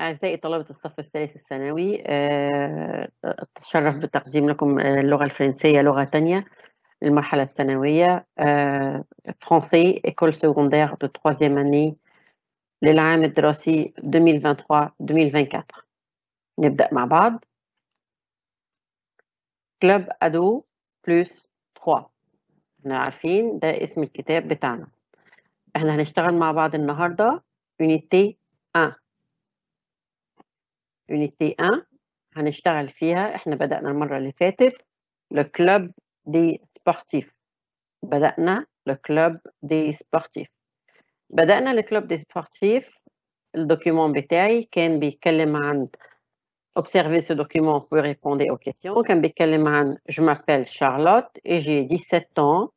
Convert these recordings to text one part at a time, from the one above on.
أعزائي طلبة الصف الثالث الثانوي آه، أتشرف بتقديم لكم آه، اللغة الفرنسية لغة تانية المرحلة الثانوية فرنسي إيكول سكوندير دو تخوازيام أني للعام الدراسي 2023-2024 نبدأ مع بعض كلوب أدو بلس 3 احنا عارفين ده اسم الكتاب بتاعنا احنا هنشتغل مع بعض النهاردة يونيتي 1 يونيتي 1 هنشتغل فيها احنا بدأنا المرة اللي فاتت لو كلوب دي سبورتيف بدأنا لو كلوب دي سبورتيف بدأنا الكلوب دي سبورتيف الدوكيومون بتاعي كان بيتكلم عن observer ce document, pour répondre aux questions. Quand Je m'appelle Charlotte et j'ai 17 ans.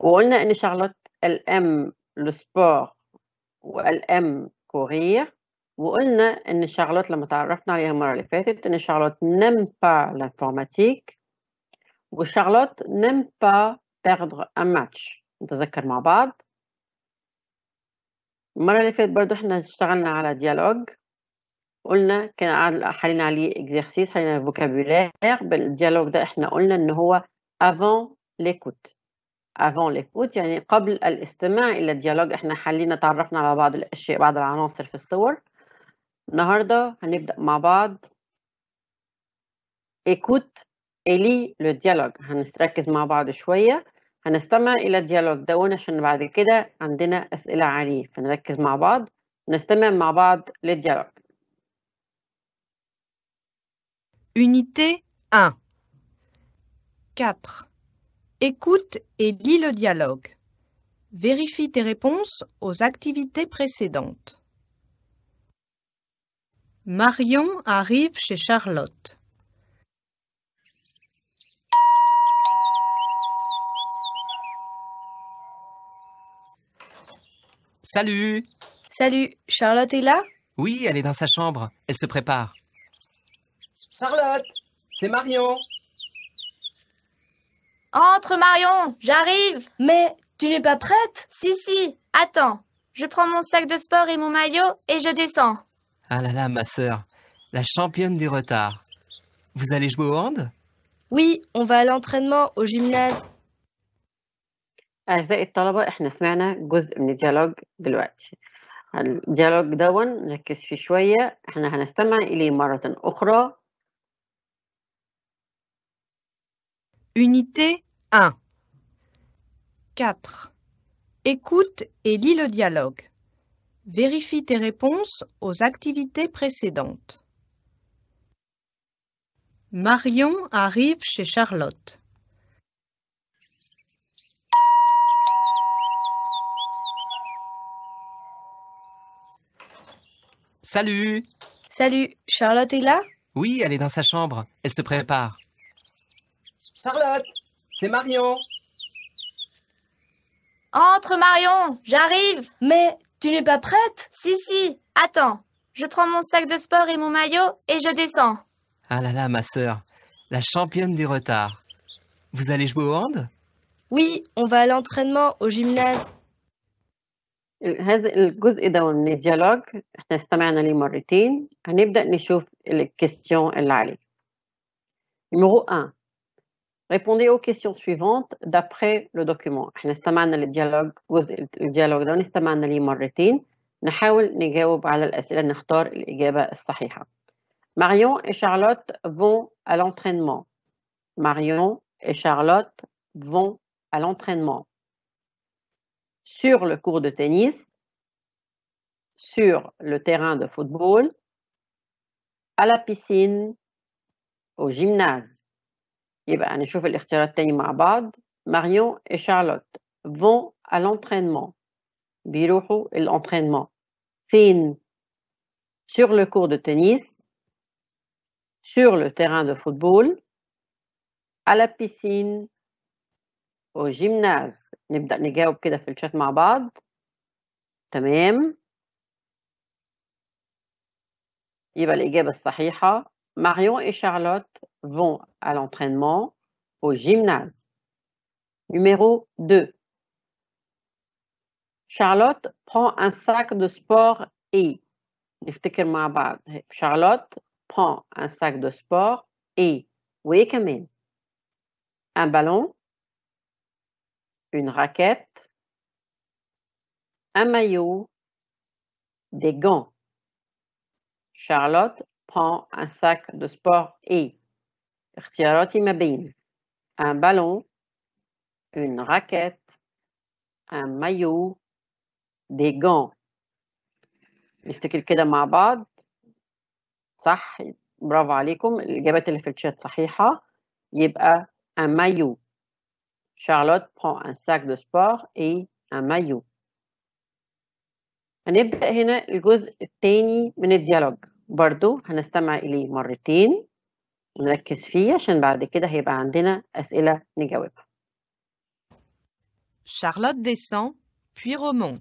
وقلنا ان شارلوت elle aime le sport ou elle aime courir وقلنا إن شارلوت لما تعرفنا عليها المرة اللي فاتت إن شارلوت n'aime با لانفورماتيك وشارلوت n'aime با perdre un ماتش نتذكر مع بعض المرة اللي فاتت برضو احنا اشتغلنا على ديالوج قلنا كان حلينا عليه اكزرسيس حلينا فوكابولير بالديالوج ده احنا قلنا ان هو افون ليكوت افون ليكوت يعني قبل الاستماع الى الديالوج احنا حالينا تعرفنا على بعض الاشياء بعض العناصر في الصور Aujourd'hui, nous ma' commencer écoute et lis le dialogue ». Nous allons nous concentrer un peu, nous allons écouter le dialogue, et après, nous aurons des questions. Nous allons nous concentrer et écouter le dialogue. Unité 1 4. Écoute et lis le dialogue. Vérifie tes réponses aux activités précédentes. Marion arrive chez Charlotte. Salut Salut, Charlotte est là Oui, elle est dans sa chambre, elle se prépare. Charlotte, c'est Marion Entre Marion, j'arrive Mais tu n'es pas prête Si, si, attends, je prends mon sac de sport et mon maillot et je descends. Ah là là, ma sœur, la championne des retards. Vous allez jouer au hand Oui, on va à l'entraînement au gymnase. أعزائي الطلبة إحنا سمعنا جزء من الديالوج دلوقتي الديالوج دون نركز فيه شوية إحنا هنستمع إليه مرة أخرى Unité 1 4 Écoute et lis le dialogue. Vérifie tes réponses aux activités précédentes. Marion arrive chez Charlotte. Salut Salut, Charlotte est là Oui, elle est dans sa chambre, elle se prépare. Charlotte, c'est Marion Entre Marion, j'arrive Mais tu n'es pas prête Si, si, attends. Je prends mon sac de sport et mon maillot et je descends. Ah là là, ma sœur, la championne du retard. Vous allez jouer au hand Oui, on va à l'entraînement au gymnase. هذا الجزء Numéro 1 Répondez aux questions suivantes d'après le document. dialogue, استمعنا للديالوج جزء Marion et Charlotte vont à l'entraînement. Marion et Charlotte vont à l'entraînement. Sur le cours de tennis, sur le terrain de football, à la piscine, au gymnase. يبقى هنشوف يعني الاختيار التاني مع بعض ماريون و شارلوت vont à l'entraînement بيروحوا الانترينمون فين sur le cours de tennis sur le terrain de football à la piscine au gymnase نبدأ نجاوب كده في الشات مع بعض تمام يبقى الإجابة الصحيحة ماريون و شارلوت vont à l'entraînement au gymnase. Numéro 2. Charlotte prend un sac de sport et Charlotte prend un sac de sport et un ballon, une raquette, un maillot, des gants. Charlotte prend un sac de sport et اختياراتي ما بين ان بالون اون راكيت ان مايو دي gants. نفتكر كده مع بعض صح برافو عليكم الإجابات اللي في الشات صحيحة يبقى ان مايو شارلوت برون ان ساك دو سبور اي ان مايو هنبدأ هنا الجزء الثاني من الديالوج برضو هنستمع إليه مرتين Charlotte descend, puis remonte.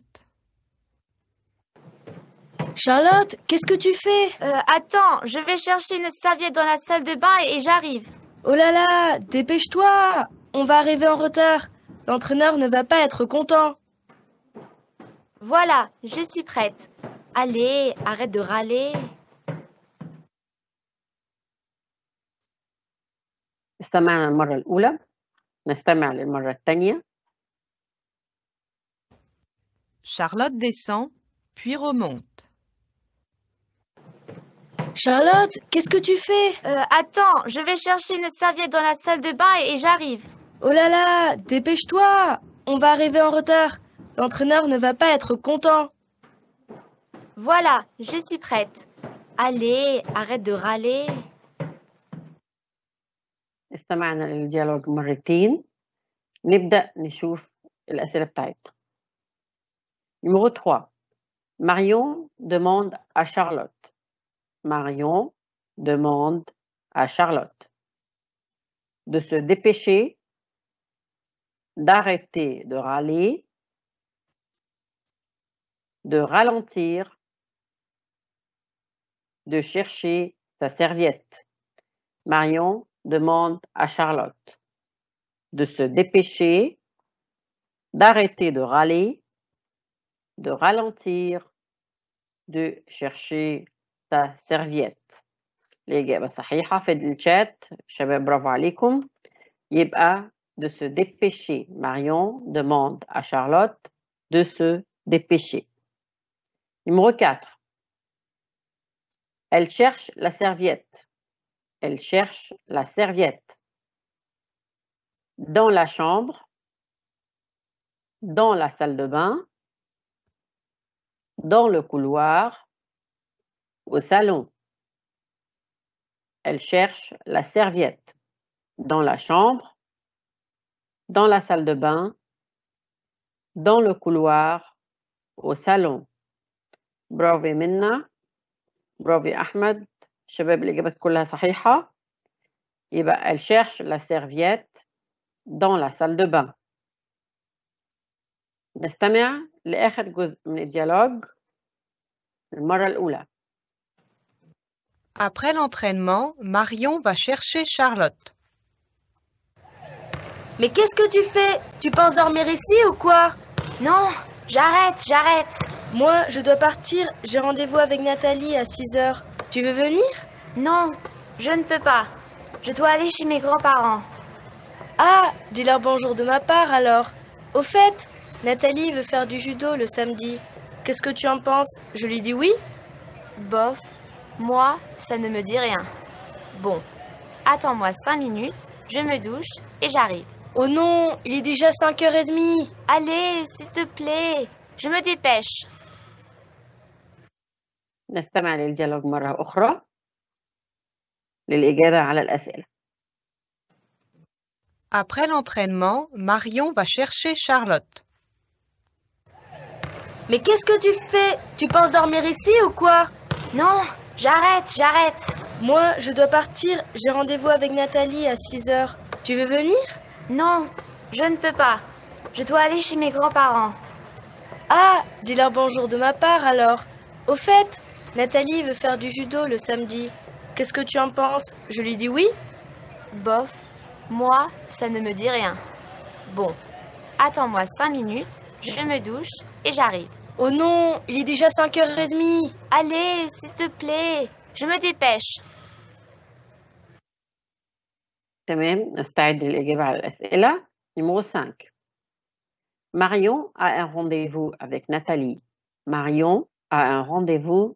Charlotte, qu'est-ce que tu fais euh, Attends, je vais chercher une serviette dans la salle de bain et j'arrive. Oh là là, dépêche-toi On va arriver en retard. L'entraîneur ne va pas être content. Voilà, je suis prête. Allez, arrête de râler. Charlotte descend, puis remonte. Charlotte, qu'est-ce que tu fais euh, Attends, je vais chercher une serviette dans la salle de bain et j'arrive. Oh là là, dépêche-toi On va arriver en retard. L'entraîneur ne va pas être content. Voilà, je suis prête. Allez, arrête de râler le dialogue استمعنا للديالوج مرتين نبدأ نشوف الأسئلة بتاعتنا Numéro 3. Marion demande à Charlotte. Marion demande à Charlotte de se dépêcher, d'arrêter de râler, de ralentir, de chercher sa serviette. Marion demande à Charlotte de se dépêcher, d'arrêter de râler, de ralentir, de chercher sa serviette. les صحيحة Il y a de se dépêcher. Marion demande à Charlotte de se dépêcher. Numéro 4. Elle cherche la serviette elle cherche la serviette. Dans la chambre, dans la salle de bain, dans le couloir, au salon. Elle cherche la serviette. Dans la chambre, dans la salle de bain, dans le couloir, au salon. Bravo Minna, bravo Ahmed, شباب الإجابات كلها صحيحة يبقى elle cherche la serviette dans la salle de bain نستمع لآخر جزء من الديالوج المرة الأولى Après l'entraînement, Marion va chercher Charlotte. Mais qu'est-ce que tu fais Tu penses dormir ici ou quoi Non, j'arrête, j'arrête. Moi, je dois partir. J'ai rendez-vous avec Nathalie à 6 heures. Tu veux venir Non, je ne peux pas. Je dois aller chez mes grands-parents. Ah, dis-leur bonjour de ma part alors. Au fait, Nathalie veut faire du judo le samedi. Qu'est-ce que tu en penses Je lui dis oui Bof, moi, ça ne me dit rien. Bon, attends-moi cinq minutes, je me douche et j'arrive. Oh non, il est déjà cinq heures et demie. Allez, s'il te plaît, je me dépêche. نستمع للديالوج مرة أخرى للإجابة Après l'entraînement, Marion va chercher Charlotte. Mais qu'est-ce que tu fais Tu penses dormir ici ou quoi Non, j'arrête, j'arrête. Moi, je dois partir. J'ai rendez-vous avec Nathalie à 6 heures. Tu veux venir Non, je ne peux pas. Je dois aller chez mes grands-parents. Ah, dis-leur bonjour de ma part alors. Au fait, Nathalie veut faire du judo le samedi. Qu'est-ce que tu en penses Je lui dis oui Bof, moi, ça ne me dit rien. Bon, attends-moi 5 minutes, je me douche et j'arrive. Oh non, il est déjà 5h30. Allez, s'il te plaît, je me dépêche. تمام نستعد للإجابة على الأسئلة numéro 5 Marion a un rendez-vous avec Nathalie. Marion a un rendez-vous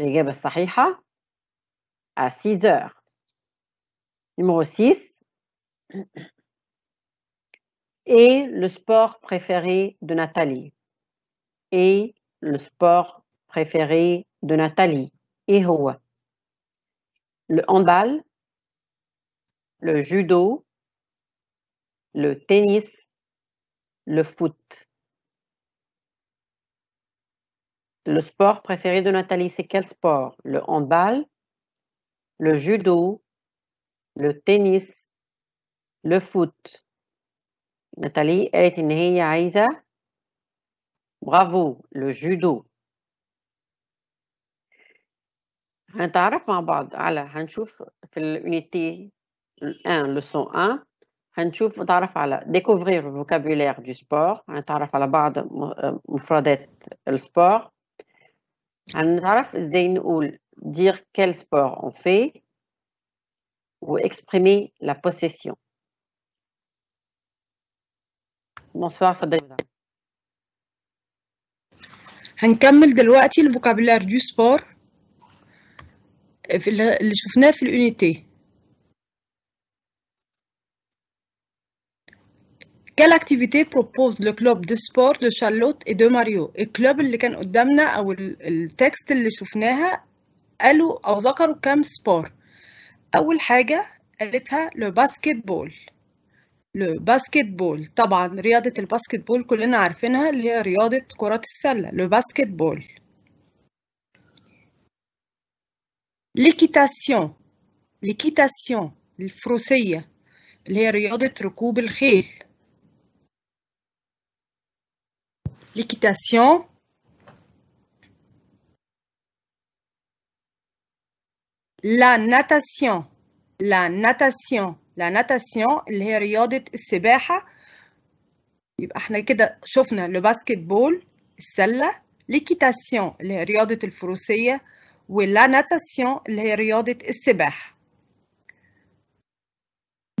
الإجابة الصحيحة à 6 heures. Numéro 6. Et le sport préféré de Nathalie. Et le sport préféré de Nathalie. Et le handball, le judo, le tennis, le foot. Le sport préféré de Nathalie, c'est quel sport Le handball, le judo, le tennis, le foot. Nathalie, est-ce que Bravo, le judo. On هنتعرف مع on va voir في l'unité 1 leçon 1 voir, نتعرف على découvrir le vocabulaire du sport On va la هنتعرف les بعض du sport. On ne peut pas dire quel sport on fait ou exprimer la possession. On commence de l'autre côté le vocabulaire du sport que nous avons vu dans l'unité. Quelle activité propose le club de sport de Charlotte et de Mario الكلوب اللي كان قدامنا او التكست اللي شفناها قالوا او ذكروا كام سبور اول حاجه قالتها لو باسكت بول لو باسكت بول طبعا رياضه الباسكت بول كلنا عارفينها اللي هي رياضه كره السله لو باسكت بول ليكيتاسيون ليكيتاسيون الفروسيه اللي هي رياضه ركوب الخيل l'équitation لا ناتاسيون لا ناتاسيون لا ناتاسيون اللي هي رياضة السباحة يبقى احنا كده شفنا الباسكت بول السلة ليكيتاسيون اللي هي رياضة الفروسية ولا ناتاسيون اللي هي رياضة السباحة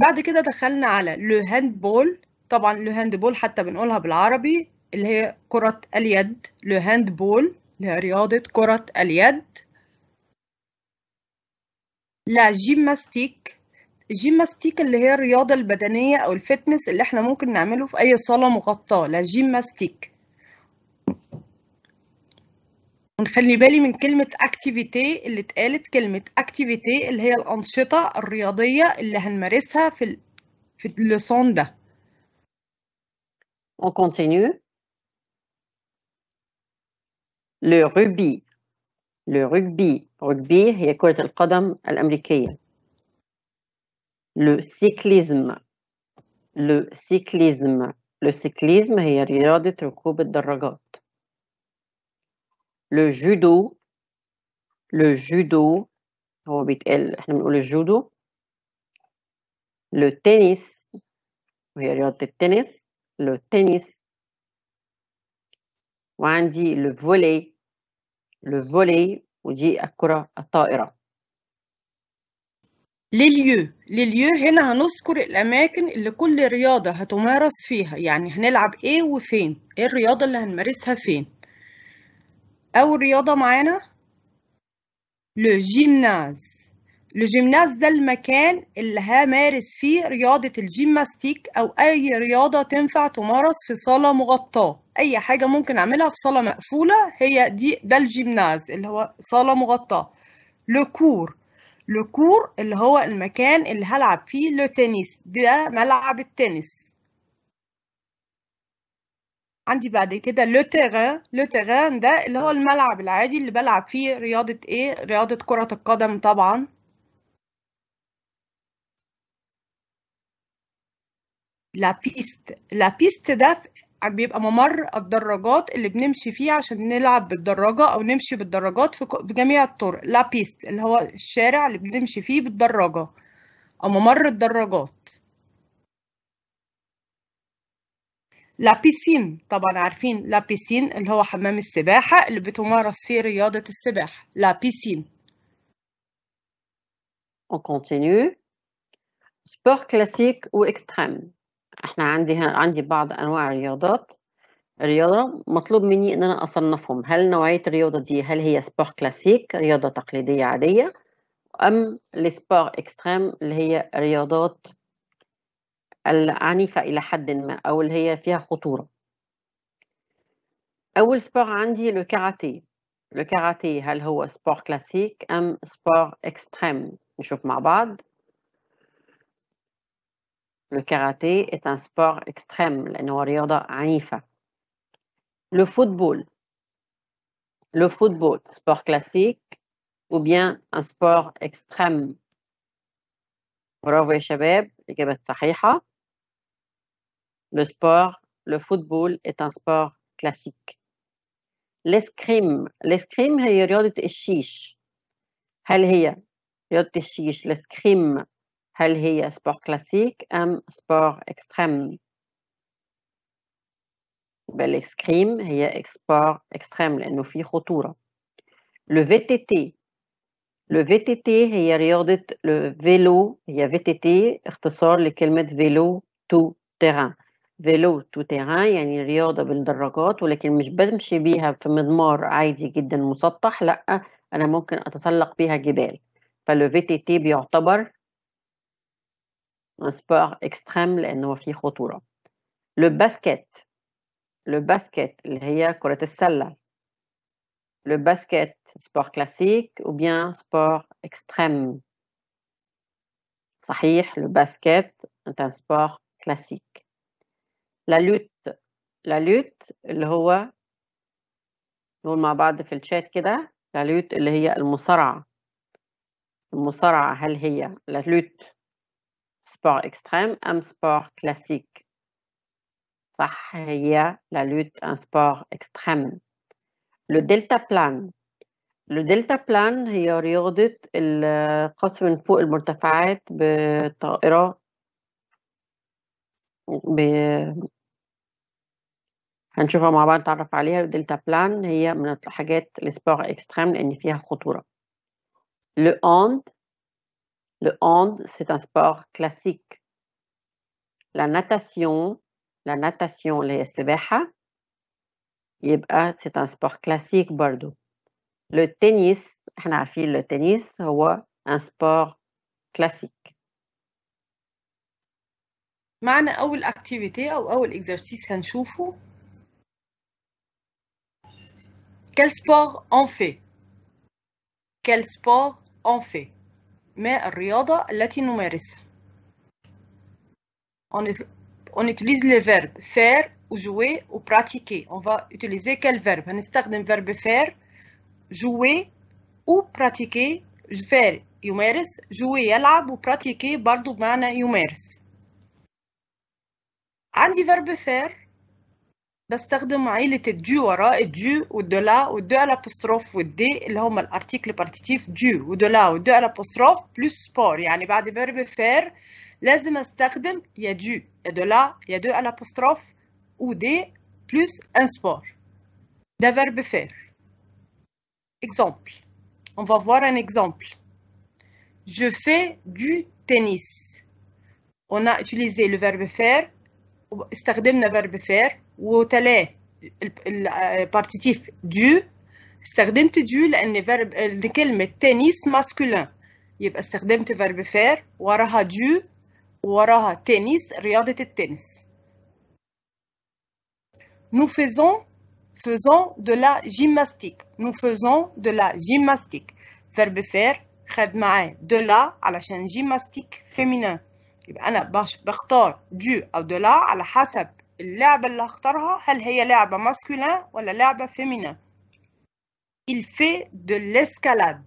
بعد كده دخلنا على لو هاند بول طبعا لو هاند بول حتى بنقولها بالعربي اللي هي كرة اليد لهاند بول اللي هي رياضة كرة اليد لا جيمناستيك الجيمناستيك اللي هي الرياضة البدنية أو الفتنس اللي احنا ممكن نعمله في أي صالة مغطاة لا جيمناستيك ونخلي بالي من كلمة activity اللي اتقالت كلمة activity اللي هي الأنشطة الرياضية اللي هنمارسها في ال... في اللسان ده. On continue. لو روبي لو روبي روبي هي كرة القدم الأمريكية لو سيكليزم لو سيكليزم لو سيكليزم هي رياضة ركوب الدراجات لو جودو لو جودو هو بيتقال احنا بنقول الجودو لو تنس وهي رياضة التنس لو تنس وعندي لو فولي الفولي ودي الكرة الطائرة لليو لليو هنا هنذكر الأماكن اللي كل رياضة هتمارس فيها يعني هنلعب إيه وفين إيه الرياضة اللي هنمارسها فين أول رياضة معانا لو جيمناز الجيمناز ده المكان اللي همارس فيه رياضة الجيمناستيك أو أي رياضة تنفع تمارس في صالة مغطاة أي حاجة ممكن أعملها في صالة مقفولة هي دي ده الجيمناز اللي هو صالة مغطاة لكور لكور اللي هو المكان اللي هلعب فيه لو تنس ده ملعب التنس عندي بعد كده لو تيغان لو تيغان ده اللي هو الملعب العادي اللي بلعب فيه رياضة ايه رياضة كرة القدم طبعا لا بيست لا بيست ده بيبقى ممر الدراجات اللي بنمشي فيه عشان نلعب بالدراجة أو نمشي بالدراجات في بجميع الطرق لا بيست اللي هو الشارع اللي بنمشي فيه بالدراجة أو ممر الدراجات لا بيسين طبعا عارفين لا بيسين اللي هو حمام السباحة اللي بتمارس فيه رياضة السباحة لا بيسين On continue. Sport classique ou extrême احنا عندي عندي بعض انواع الرياضات رياضة مطلوب مني ان انا اصنفهم هل نوعية الرياضة دي هل هي سبور كلاسيك رياضة تقليدية عادية ام السبور اكستريم اللي هي رياضات العنيفة الى حد ما او اللي هي فيها خطورة اول سبور عندي لو كاراتيه لو كاراتيه هل هو سبور كلاسيك ام سبور اكستريم نشوف مع بعض Le karaté est un sport extrême, Le football. Le football, sport classique ou bien un sport extrême. Bravo, les Le sport, le football est un sport classique. L'escrime. L'escrime هي رياضة الشيش. هل هي رياضة هل هي سبور كلاسيك أم سبور إكستريم بالإكسكريم هي سبور إكستريم لأنه في خطورة لو في تي تي لو في تي تي هي رياضة لو فيلو هي في تي تي اختصار لكلمة فيلو تو تيران فيلو تو تيران يعني رياضة بالدراجات ولكن مش بمشي بيها في مضمار عادي جدا مسطح لأ أنا ممكن أتسلق بيها جبال فلو في تي تي بيعتبر سبور اكستريم لانه فيه خطوره لو باسكيت لو باسكيت اللي هي كره السله لو باسكيت سبور كلاسيك او بيان سبور اكستريم صحيح لو باسكيت انت سبور كلاسيك لا لوت لا لوت اللي هو نقول مع بعض في الشات كده لا لوت اللي هي المصارعه المصارعه هل هي لا لوت sport extrême أم سبور كلاسيك صح هي لا لوت ان سبور اكستريم لو دلتا بلان لو دلتا بلان هي رياضة القصف من فوق المرتفعات بطائرة ب... هنشوفها مع بعض نتعرف عليها دلتا بلان هي من الحاجات السبور اكستريم لان فيها خطورة لو اوند Le hand, c'est un sport classique. La natation, la natation les sebeha, c'est un sport classique Bordeaux. Le tennis, احنا le tennis هو un sport classique. معنا أول activité أو أول exercice هنشوفه. Quel sport on fait? Quel sport on fait? ما الرياضة التي نمارسها On utilise les verbes faire ou jouer ou pratiquer. On va utiliser quel verbe هنستخدم verbe faire, jouer ou pratiquer. Faire يمارس, jouer يلعب و pratiquer برضو بمعنى يمارس. عندي verbe faire بستخدم ou الدو وراء ou « والدولا والدو بوستروف والدي اللي هما الارتيكل بارتيتيف دو ودولا والدو بوستروف بلس سبور يعني بعد فيرب فير لازم استخدم يا de يا دولا يا دو ou « ودي بلس ان سبور فيرب فير Exemple. On va voir un exemple. Je fais du tennis. On a utilisé le verbe faire. استخدمنا verbe faire ou وتلا البارتيتيف partitif du دو لان فيرب كلمه le verbe verbe « du » tennis »,« de tennis ». Nous faisons, faisons de la gymnastique. Nous faisons de la gymnastique. Verbe faire, de la à la chaîne gymnastique féminin. du ou de la à la hasab. اللعبة اللي هختارها هل هي لعبة ماسكولا ولا لعبة فيمينا il fait de l'escalade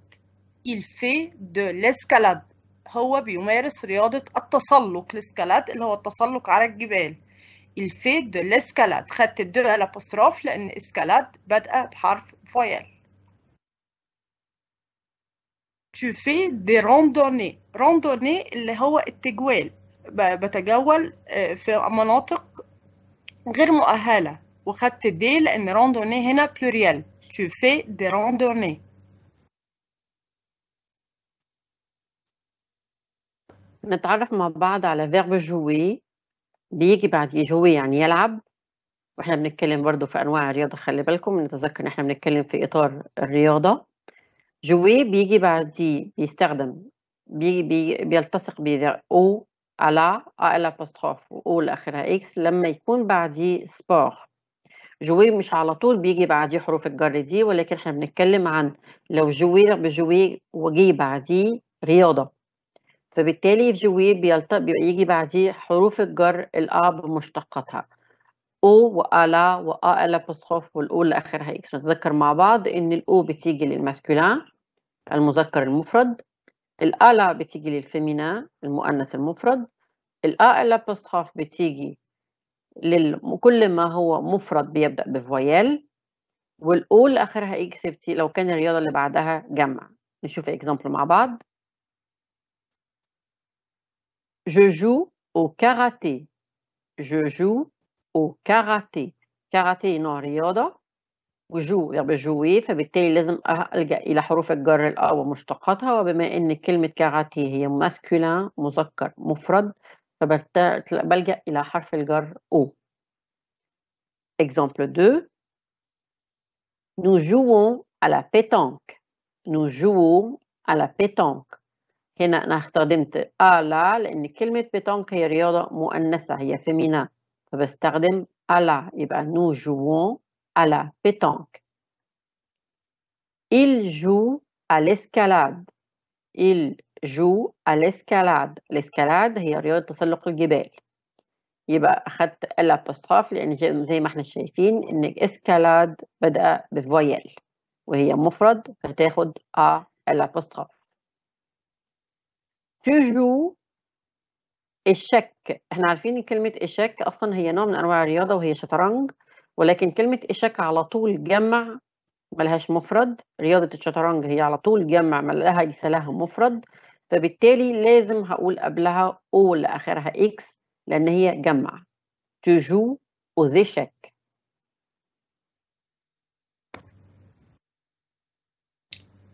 il fait de l'escalade هو بيمارس رياضة التسلق الاسكالاد اللي هو التسلق على الجبال il fait de l'escalade خدت الدو بصراف لأن اسكالاد بادئة بحرف فويل tu fais des randonnées randonnées اللي هو التجوال بتجول آه، في مناطق غير مؤهله وخدت دي لان راندوني هنا بلوريال tu fais des randonnées نتعرف مع بعض على فيرب جوي بيجي بعد جوي يعني يلعب واحنا بنتكلم برضو في انواع الرياضه خلي بالكم نتذكر ان احنا بنتكلم في اطار الرياضه جوي بيجي بعد بيستخدم بي بي بيلتصق ب او على ا الابوستروف وأول آخرها إكس لما يكون بعديه سبور جوي مش على طول بيجي بعديه حروف الجر دي ولكن احنا بنتكلم عن لو جوي بجوي وجي بعديه رياضة فبالتالي جوي بيلتق يجي بعديه حروف الجر الأ بمشتقاتها او والا وآ الابوستروف والاو لاخرها اكس نتذكر مع بعض ان الاو بتيجي للماسكولان المذكر المفرد الآلا بتيجي للفيمينا المؤنث المفرد الآ الابوستخاف بتيجي لكل ما هو مفرد بيبدأ بفويال والأول آخرها إكس بتي لو كان الرياضة اللي بعدها جمع نشوف إكزامبل مع بعض Je joue au karaté. Je joue au karaté. كاراتيه نوع رياضة وجو يعني جوي فبالتالي لازم أه ألجأ إلى حروف الجر الأ ومشتقاتها وبما إن كلمة كاراتيه هي ماسكولين مذكر مفرد فبلجأ إلى حرف الجر أو Exemple 2 Nous jouons à la pétanque Nous jouons à la pétanque هنا أنا استخدمت على لأن كلمة pétanque هي رياضة مؤنثة هي فيمينا فبستخدم الا يبقى nous jouons à la pétanque. Il joue à l'escalade. Il joue à l'escalade. الاسكالاد هي رياضة تسلق الجبال. يبقى أخدت الابوستروف لأن زي ما احنا شايفين إن اسكالاد بدأ بفويال وهي مفرد فتاخد أ الابوستروف. تجو إشك احنا عارفين كلمة إشك أصلا هي نوع من أنواع الرياضة وهي شطرنج ولكن كلمة إشاكة على طول جمع ملهاش مفرد رياضة الشطرنج هي على طول جمع ملها ليس لها مفرد فبالتالي لازم هقول قبلها او لاخرها اكس لان هي جمع تجو اوزيشك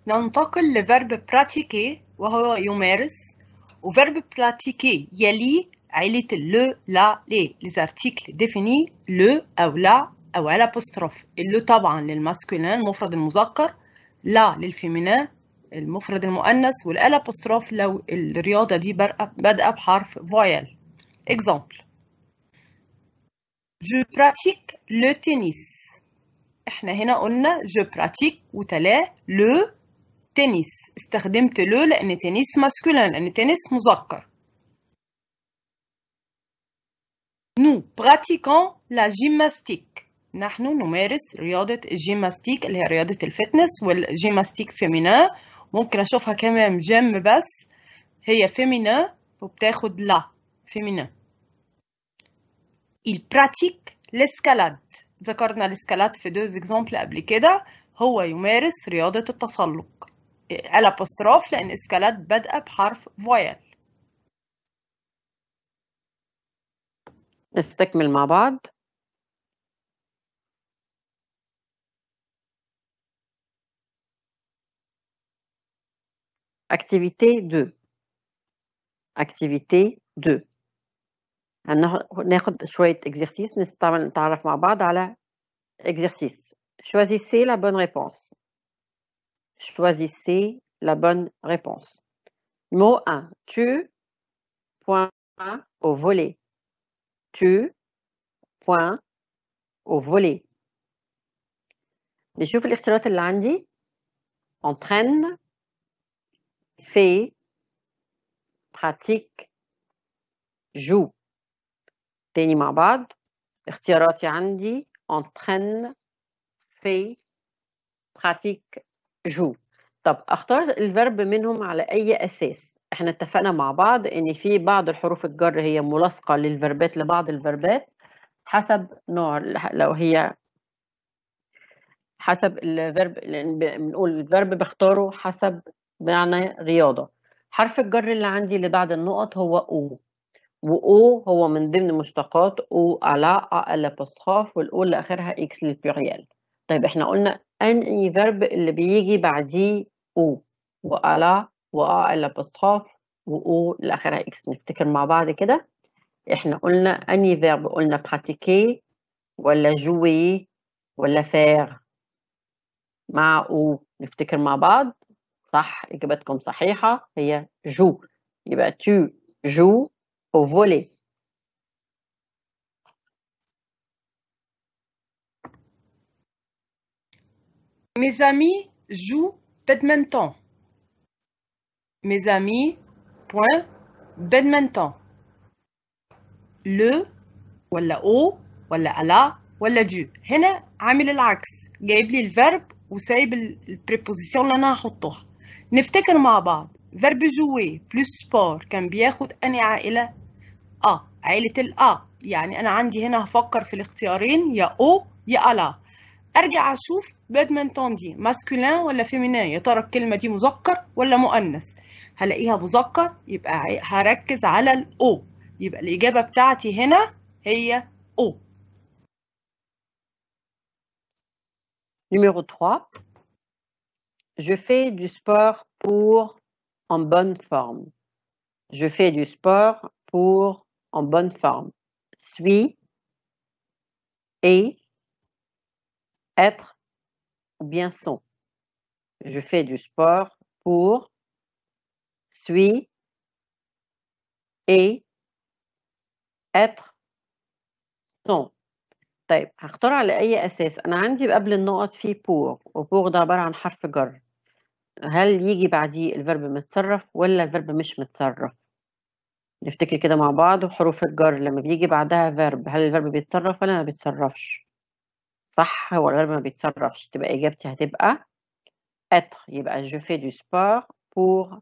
ننتقل لفرب براتيكي وهو يمارس وفرب براتيكي يلي عيلة لو لا لي لزارتيكل ديفيني لو أو لا أو على بوستروف اللو طبعا للماسكولين المفرد المذكر لا للفيمينان المفرد المؤنث والالابوستروف لو الرياضة دي بادئة بحرف فويل اكزامبل جو براتيك لو تنس احنا هنا قلنا جو براتيك وتلاه لو تنس استخدمت لو لان تنس ماسكولين لان تنس مذكر Nous pratiquons la gymnastique. نحن نمارس رياضة الجيماستيك اللي هي رياضة الفتنس والجيماستيك فيمينا ممكن أشوفها كمان جيم بس هي فيمينا وبتاخد لا فيمينا il pratique l'escalade ذكرنا الاسكالات في دوز اكزامبل قبل كده هو يمارس رياضة التسلق الابوستروف إيه، لأن اسكالات بادئة بحرف فويل مع بعض Activité 2 Activité 2 un شويه exercice نستعمل نتعرف مع بعض على exercice Choisissez la bonne réponse Choisissez la bonne réponse Mot 1 Tu point au volet tu point وفولي نشوف الاختيارات اللي عندي entraîne fait pratique joue تاني مع بعض اختياراتي عندي entraîne fait pratique joue طب اختار الفرب منهم على اي اساس احنا اتفقنا مع بعض ان في بعض الحروف الجر هي ملاصقه للفربات لبعض الفربات حسب نوع لو هي حسب الفيرب بنقول الفيرب بختاره حسب معنى رياضه حرف الجر اللي عندي اللي بعد النقط هو او واو هو من ضمن مشتقات او على بصخاف والاو اللي اخرها اكس للبيغيال طيب احنا قلنا اني فيرب اللي بيجي بعديه او وألا وأقلب و وأو لآخرها إكس نفتكر مع بعض كده إحنا قلنا أني فيرب قلنا براتيكي ولا جوي ولا فير مع أو نفتكر مع بعض صح إجابتكم صحيحة هي جو يبقى تو جو أو فولي Mes amis jouent badminton. mes amis, point, badminton. Le ولا او ولا على ولا دو هنا عامل العكس جايب لي الفيرب وسايب البريبوزيسيون اللي انا هحطها نفتكر مع بعض فيرب جوي بلس سبور كان بياخد اني عائله ا آه. عائله الأ آه. يعني انا عندي هنا هفكر في الاختيارين يا او يا الا ارجع اشوف بادمنتون دي ماسكولين ولا فيمينين يا ترى الكلمه دي مذكر ولا مؤنث هلاقيها مذكر يبقى هركز على الأو يبقى الإجابة بتاعتي هنا هي أو Numéro 3. Je fais du sport pour en bonne forme. Je fais du sport pour en bonne forme. Suis et être ou bien sont. Je fais du sport pour suis et être sont. طيب هختار على أي أساس؟ أنا عندي قبل النقط في بور، وبور ده عبارة عن حرف جر هل يجي بعديه الفيرب متصرف ولا الفيرب مش متصرف؟ نفتكر كده مع بعض حروف الجر لما بيجي بعدها فيرب هل الفيرب بيتصرف ولا ما بيتصرفش؟ صح هو الفيرب ما بيتصرفش تبقى إجابتي هتبقى être يبقى je fais du sport pour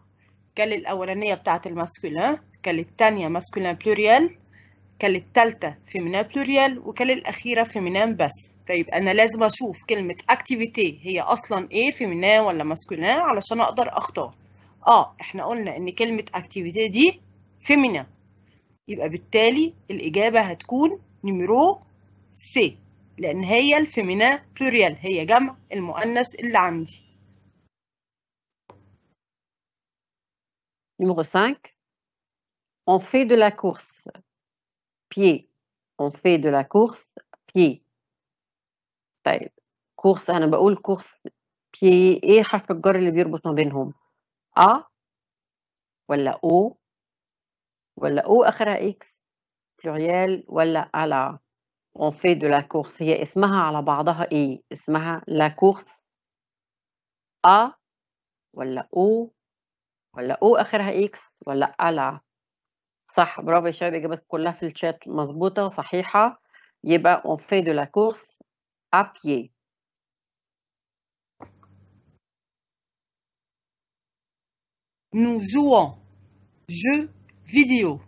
كل الأولانية بتاعت الماسكولين كل الثانية ماسكولين بلوريال كل الثالثة فيمينان بلوريال وكل الأخيرة فيمينان بس طيب أنا لازم أشوف كلمة activity هي أصلا إيه فيمينان ولا ماسكولين علشان أقدر أختار آه إحنا قلنا إن كلمة activity دي فيمينان يبقى بالتالي الإجابة هتكون نمرو سي لأن هي الفيمينان بلوريال هي جمع المؤنث اللي عندي Numéro 5, on fait de la course, pied. On fait de la course, pied. طيب كورس انا بقول كورس بي ايه حرف الجر اللي بيربط ما بينهم؟ ا ولا او ولا او اخرها اكس بلوريال ولا على on fait de la course هي اسمها على بعضها ايه اسمها لا كورس ا ولا او ولا او اخرها اكس ولا قلع صح برافو يا شباب اجابتكم كلها في الشات مظبوطه وصحيحه يبقى اون في دو لا كورس ا بيي Nous jouons jeux vidéo.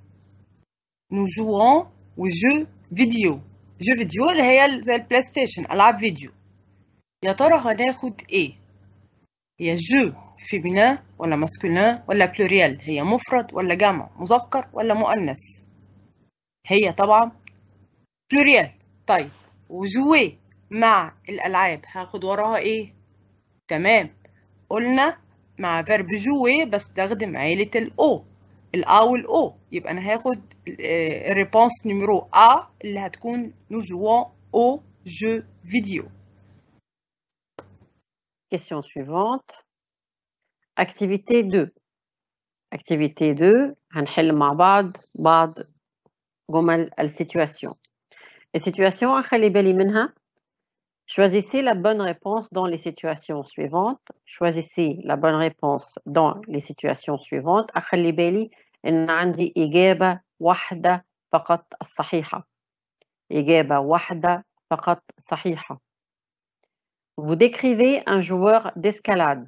Nous jouons aux فيديو جو فيديو اللي هي زي البلاي ستيشن ألعاب فيديو. يا ترى هناخد إيه؟ هي جو فيمينا ولا ماسكولين ولا بلوريال هي مفرد ولا جمع مذكر ولا مؤنث هي طبعا بلوريال طيب وجوي مع الألعاب هاخد وراها إيه؟ تمام قلنا مع فيرب جوي بستخدم عيلة الأو الاو والأو يبقى أنا هاخد الريبونس نمرو أ اللي هتكون نو جوان أو جو فيديو Question suivante. Activité 2. Activité 2, هنحل مع بعض بعض situation, السيتواسيون. السيتواسيون خلي بالي منها. Choisissez la bonne réponse dans les situations suivantes. Choisissez la bonne réponse dans les situations suivantes. Akhalibeli بالي إن عندي إجابة واحدة فقط réponse إجابة واحدة فقط صحيحة. Vous décrivez un joueur d'escalade.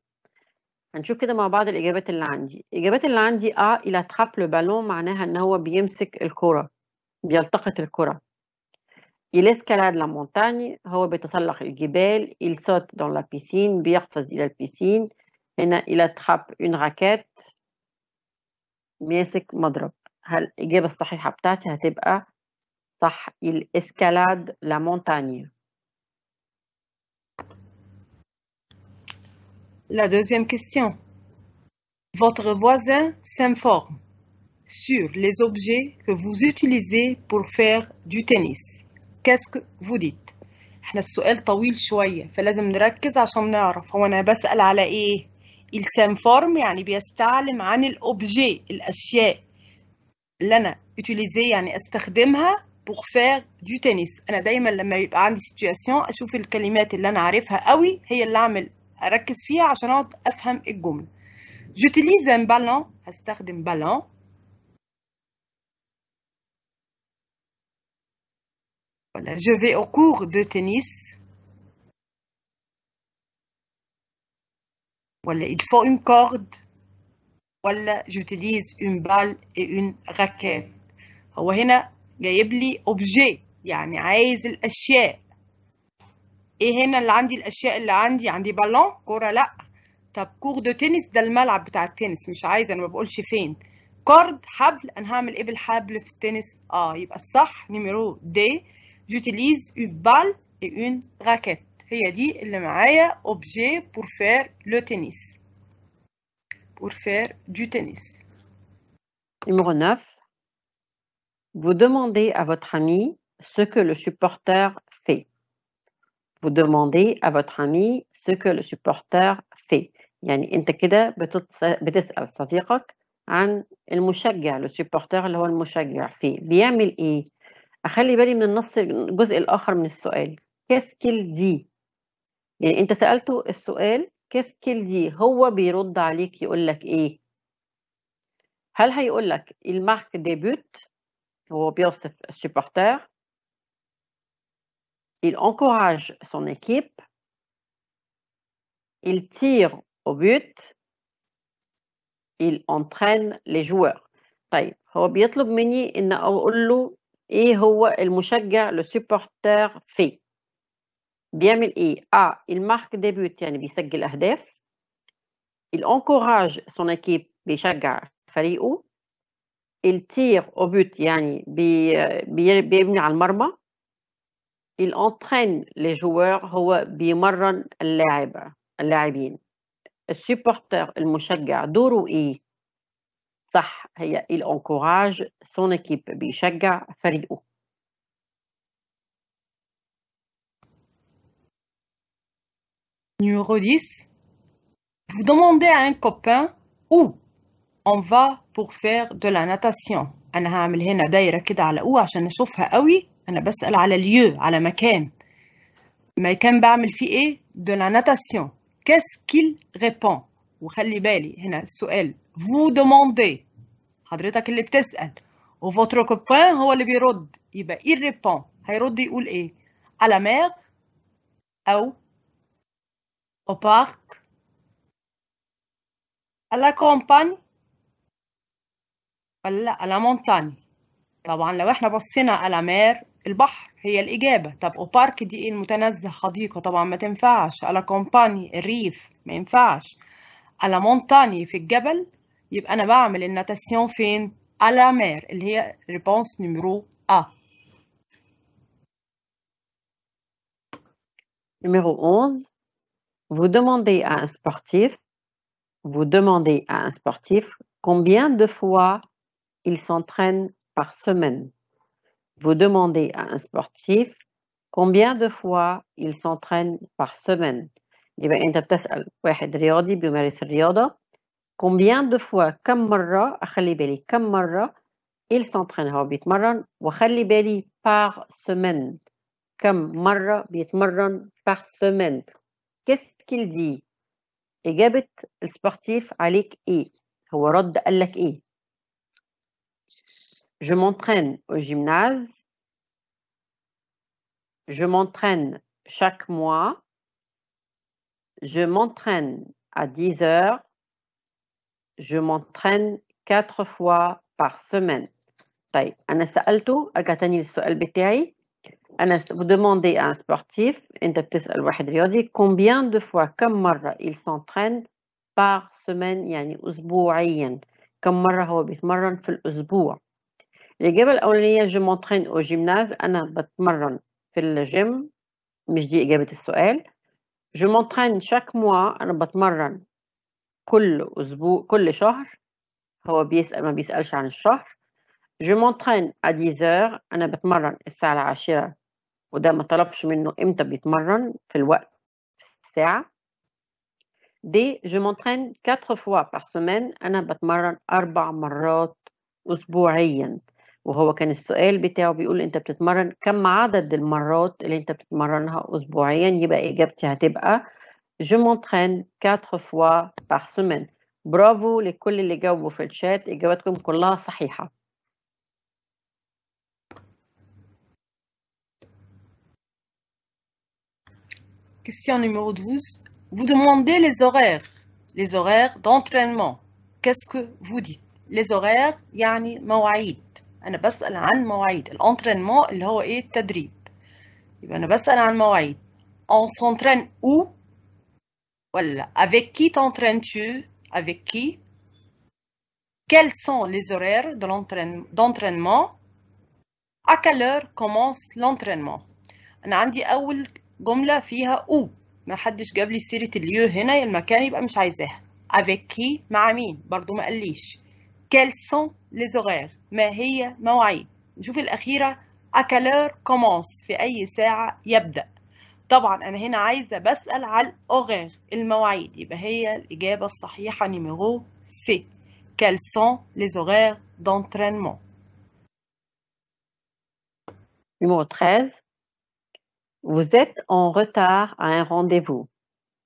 هنشوف كده مع بعض الإجابات اللي عندي الإجابات اللي عندي أ آه، إلى اتخاب لو بالون معناها إن هو بيمسك الكرة بيلتقط الكرة Il escalade la montagne هو بيتسلق الجبال il saute dans la piscine بيقفز إلى البيسين هنا il attrape une raquette ماسك مضرب هل الإجابة الصحيحة بتاعتي هتبقى صح il escalade la montagne La deuxième question. Votre voisin s'informe sur les objets que vous utilisez pour faire du tennis. Qu'est-ce que vous dites? احنا السؤال طويل شوية فلازم نركز عشان نعرف هو أنا بسأل على إيه؟ il s'informe يعني بيستعلم عن الأوبجي الأشياء اللي أنا utiliser يعني أستخدمها pour faire du tennis أنا دايما لما يبقى عندي situation أشوف الكلمات اللي أنا عارفها قوي هي اللي أعمل اركز فيها عشان اقعد افهم الجمله جوتيليز ان بالون هستخدم بالون ولا جو في او كور دو تنس ولا il faut une corde ولا j'utilise une balle et une raquette هو هنا جايب لي اوبجي يعني عايز الاشياء ايه هنا اللي عندي الاشياء اللي عندي عندي بالون كوره لا طب كور دو تنس ده الملعب بتاع التنس مش عايزه انا ما بقولش فين كارد حبل انا هعمل ايه بالحبل في التنس اه يبقى الصح هي دي اللي معايا pour faire du tennis. Numéro 9. Vous demandez à votre ami ce que le supporter vous demandez à votre ami ce que le supporter fait يعني انت كده بتسال صديقك عن المشجع السبورتر اللي هو المشجع فيه بيعمل ايه اخلي بالي من النص الجزء الاخر من السؤال كاسكيل دي يعني انت سالته السؤال كاسكيل دي هو بيرد عليك يقول لك ايه هل هيقول لك المارك ديبوت هو بيوصف السبورتر il encourage son équipe, il tire au but, il entraîne les joueurs. طيب هو بيطلب مني ان اقول له ايه هو المشجع لو سوبورتير في بيعمل ايه اه il marque يعني بيسجل اهداف il encourage son équipe بيشجع فريقه il tire au but يعني بي بيبني على المرمى il entraîne les joueurs هو اللاعبين المشجع دوره ايه il encourage son équipe بيشجع فريقه Numéro 10. Vous demandez à un copain où on va pour faire de la natation. هعمل هنا انا بسال على اليو على مكان مكان بعمل فيه ايه دو لا ناتاسيون quest كيل ريبون وخلي بالي هنا السؤال فو دوموندي حضرتك اللي بتسال وفوتر كوبان هو اللي بيرد يبقى إيه ريبون هيرد يقول ايه على mer او au parc à la campagne ولا à la montagne طبعا لو احنا بصينا على مير البحر هي الإجابة طب أوبارك دي المتنزه حديقة طبعا ما تنفعش il كومباني الريف ما ينفعش مونتاني في الجبل يبقى أنا بعمل الناتاسيون فين il مير اللي هي ريبونس نمرو أ Numéro 11, vous demandez à un sportif, vous demandez à un sportif combien de fois il s'entraîne par semaine. Vous demandez à un sportif combien de fois il s'entraîne par semaine. combien de fois il s'entraîne par semaine par semaine qu'est-ce qu'il dit et le عليك sportif هو رد قال je m'entraîne au gymnase, je m'entraîne chaque mois, je m'entraîne à 10 heures, je m'entraîne 4 fois par semaine. Vous demandez à un sportif combien de fois il s'entraîne par semaine يعني الإجابة الأولانية جو مونترين أو جيمناز أنا بتمرن في الجيم مش دي إجابة السؤال جو مونترين شاك موا أنا بتمرن كل أسبوع كل شهر هو بيسأل ما بيسألش عن الشهر جو مونترين ا ديزور أنا بتمرن الساعة العاشرة وده ما طلبش منه إمتى بيتمرن في الوقت في الساعة دي جو مونترين كاتر فوا بار سومين أنا بتمرن أربع مرات أسبوعيا وهو كان السؤال بتاعه بيقول أنت بتتمرن كم عدد المرات اللي أنت بتتمرنها أسبوعيًا؟ يبقى إجابتي هتبقى Je m'entraîne 4 fois par semaine. برافو لكل اللي جاوبوا في الشات، إجاباتكم كلها صحيحة. Question numéro 12. Vous demandez les horaires, les horaires d'entraînement. Qu'est-ce que vous dites Les horaires, يعني مواعيد. انا بسال عن مواعيد الانترينمون اللي هو ايه التدريب يبقى انا بسال عن مواعيد اون سونترين او ولا avec qui t'entraînes-tu avec qui quels sont les horaires d'entraînement de ا quelle heure commence l'entraînement انا عندي اول جمله فيها او ما حدش جاب لي سيره اليو هنا المكان يبقى مش عايزاها افيك كي مع مين برضو ما قاليش quels sont les horaires ما هي مواعيد نشوف الاخيره اكالور كومونس في اي ساعه يبدا طبعا انا هنا عايزه بسال على الاوغير المواعيد يبقى هي الاجابه الصحيحه نيميرو سي quels sont les horaires d'entraînement numéro 13 vous êtes en retard à un rendez-vous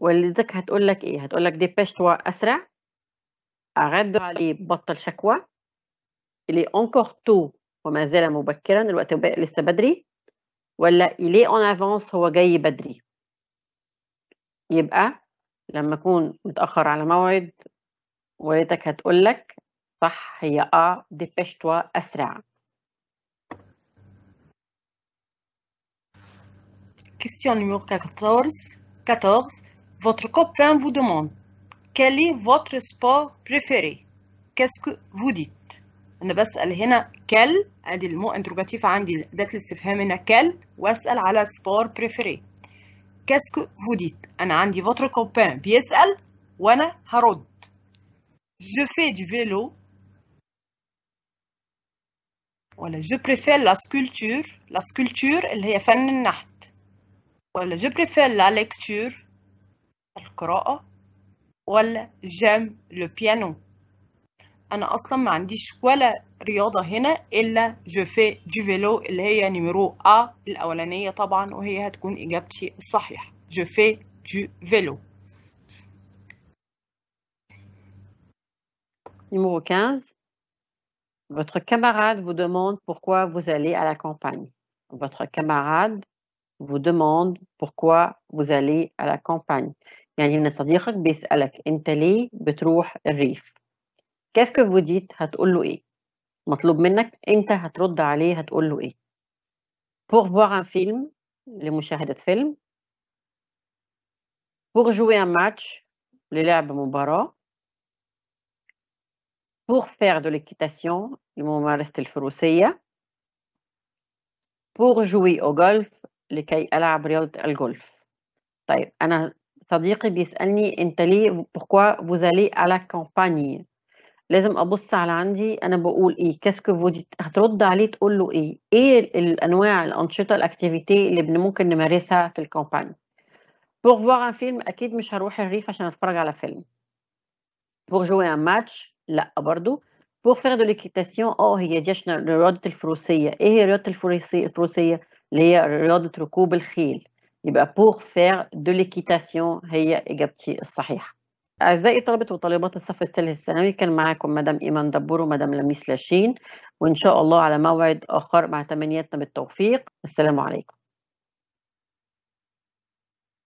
والدتك هتقول لك ايه هتقول لك ديباش توا اسرع اغدو عليه بطل شكوى الي انكور تو وما زال مبكرا الوقت لسه بدري ولا الي اون افونس هو جاي بدري يبقى لما اكون متاخر على موعد والدتك هتقول لك صح هي اه ديباش توا اسرع Question numéro 14. 14. Votre copain vous demande quel est votre sport préféré. Qu'est-ce que vous dites أنا بسأل هنا quel est المو انتروغاتيف عندي ذات الاستفهام هنا quel وأسأل على sport préféré. Qu'est-ce que vous dites أنا عندي votre copain بيسأل وأنا harold. Je fais du vélo. Voilà, je préfère la sculpture. La sculpture, elle est fan de Voilà, je préfère la lecture. القراءة ولا جام لو بيانو انا اصلا ما عنديش ولا رياضة هنا الا جو في دو فيلو اللي هي نيميرو ا الاولانية طبعا وهي هتكون اجابتي الصحيحة جو في دو فيلو نيميرو 15. Votre camarade vous demande pourquoi vous allez à la campagne. Votre camarade vous demande pourquoi vous allez à la campagne. يعني إن صديقك بيسألك أنت ليه بتروح الريف كاسكو فوديت هتقول له إيه مطلوب منك أنت هترد عليه هتقول له إيه pour voir un film لمشاهدة فيلم pour jouer un match للعب مباراة pour faire de l'équitation لممارسة الفروسية pour jouer au golf لكي ألعب رياضة الجولف طيب أنا صديقي بيسألني أنت ليه بوركوا فوزالي على كامباني لازم أبص على عندي أنا بقول إيه كاسكو فوديت هترد عليه تقول له إيه إيه الأنواع الأنشطة الأكتيفيتي اللي ممكن نمارسها في الكامباني بور فوار ان فيلم أكيد مش هروح الريف عشان أتفرج على فيلم بور جوي ان ماتش لأ برضو بور فيغ دو ليكيتاسيون أه هي دي عشان رياضة الفروسية إيه هي رياضة الفروسية اللي هي رياضة ركوب الخيل يبقى بور فير دو ليكيتاسيون هي اجابتي الصحيحه اعزائي طلبه وطالبات الصف الثالث الثانوي كان معاكم مدام ايمان دبور ومدام لميس لاشين وان شاء الله على موعد اخر مع تمنياتنا بالتوفيق السلام عليكم